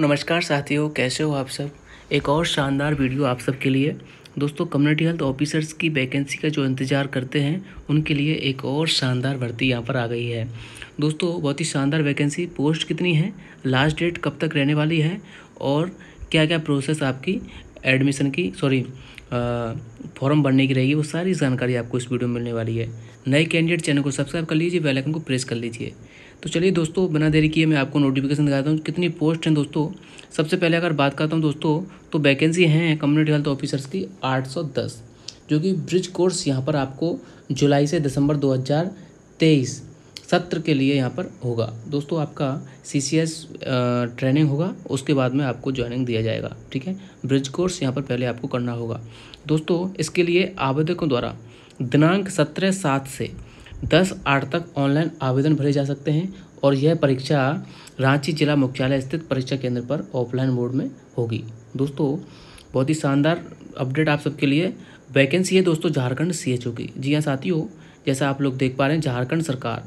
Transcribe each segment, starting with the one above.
नमस्कार साथियों कैसे हो आप सब एक और शानदार वीडियो आप सबके लिए दोस्तों कम्युनिटी हेल्थ ऑफिसर्स की वैकेंसी का जो इंतज़ार करते हैं उनके लिए एक और शानदार भर्ती यहाँ पर आ गई है दोस्तों बहुत ही शानदार वैकेंसी पोस्ट कितनी है लास्ट डेट कब तक रहने वाली है और क्या क्या प्रोसेस आपकी एडमिशन की सॉरी फॉर्म भरने की रहेगी वो सारी जानकारी आपको इस वीडियो में मिलने वाली है नए कैंडिडेट चैनल को सब्सक्राइब कर लीजिए बेलाइकन को प्रेस कर लीजिए तो चलिए दोस्तों बिना देरी किए मैं आपको नोटिफिकेशन दिखाता हूँ कितनी पोस्ट हैं दोस्तों सबसे पहले अगर बात करता हूँ दोस्तों तो वैकेंसी हैं कम्युनिटी हेल्थ ऑफिसर्स की दस जो कि ब्रिज कोर्स यहाँ पर आपको जुलाई से दिसंबर तेईस सत्र के लिए यहाँ पर होगा दोस्तों आपका सी सी एस ट्रेनिंग होगा उसके बाद में आपको ज्वाइनिंग दिया जाएगा ठीक है ब्रिज कोर्स यहाँ पर पहले आपको करना होगा दोस्तों इसके लिए आवेदकों द्वारा दिनांक सत्रह सात से दस आठ तक ऑनलाइन आवेदन भरे जा सकते हैं और यह परीक्षा रांची जिला मुख्यालय स्थित परीक्षा केंद्र पर ऑफलाइन मोड में होगी दोस्तों बहुत ही शानदार अपडेट आप सबके लिए वैकेंसी है दोस्तों झारखंड एच की जी हाँ साथियों जैसा आप लोग देख पा रहे हैं झारखंड सरकार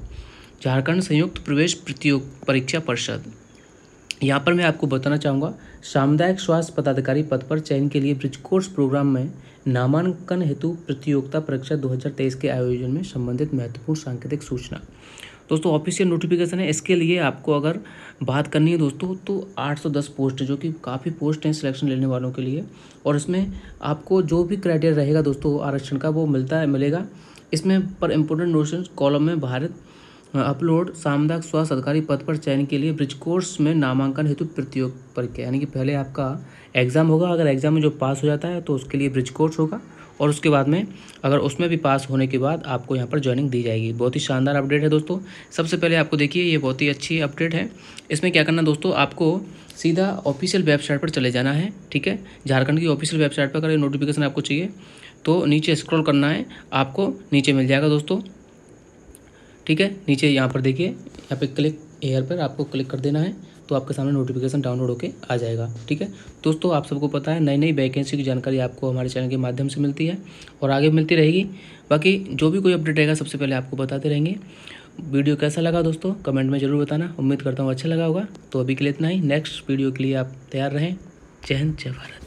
झारखंड संयुक्त प्रवेश प्रतियोग परीक्षा परिषद यहाँ पर मैं आपको बताना चाहूँगा सामुदायिक स्वास्थ्य पदाधिकारी पद पर चयन के लिए ब्रिज कोर्स प्रोग्राम में नामांकन हेतु प्रतियोगिता परीक्षा 2023 के आयोजन में संबंधित महत्वपूर्ण सांकेतिक सूचना दोस्तों ऑफिशियल नोटिफिकेशन है इसके लिए आपको अगर बात करनी है दोस्तों तो 810 पोस्ट है जो कि काफ़ी पोस्ट हैं सिलेक्शन लेने वालों के लिए और इसमें आपको जो भी क्राइटेरिया रहेगा दोस्तों आरक्षण का वो मिलता है मिलेगा इसमें पर इम्पोर्टेंट नोशन कॉलम में भारत हाँ। अपलोड सामदायक स्वास्थ्य अधिकारी पद पर चयन के लिए ब्रिज कोर्स में नामांकन हेतु प्रतियोग परीक्षा यानी कि पहले आपका एग्ज़ाम होगा अगर एग्ज़ाम में जो पास हो जाता है तो उसके लिए ब्रिज कोर्स होगा और उसके बाद में अगर उसमें भी पास होने के बाद आपको यहाँ पर ज्वाइनिंग दी जाएगी बहुत ही शानदार अपडेट है दोस्तों सबसे पहले आपको देखिए ये बहुत ही अच्छी अपडेट है इसमें क्या करना दोस्तों आपको सीधा ऑफिशियल वेबसाइट पर चले जाना है ठीक है झारखंड की ऑफिशियल वेबसाइट पर अगर ये नोटिफिकेशन आपको चाहिए तो नीचे स्क्रॉल करना है आपको नीचे मिल जाएगा दोस्तों ठीक है नीचे यहाँ पर देखिए यहाँ पे क्लिक एयर पर आपको क्लिक कर देना है तो आपके सामने नोटिफिकेशन डाउनलोड होकर आ जाएगा ठीक है दोस्तों आप सबको पता है नई नई वैकेंसी की जानकारी आपको हमारे चैनल के माध्यम से मिलती है और आगे मिलती रहेगी बाकी जो भी कोई अपडेट रहेगा सबसे पहले आपको बताते रहेंगे वीडियो कैसा लगा दोस्तों कमेंट में ज़रूर बताना उम्मीद करता हूँ अच्छा लगा होगा तो अभी के लिए इतना ही नेक्स्ट वीडियो के लिए आप तैयार रहें जय हिंद जय भारत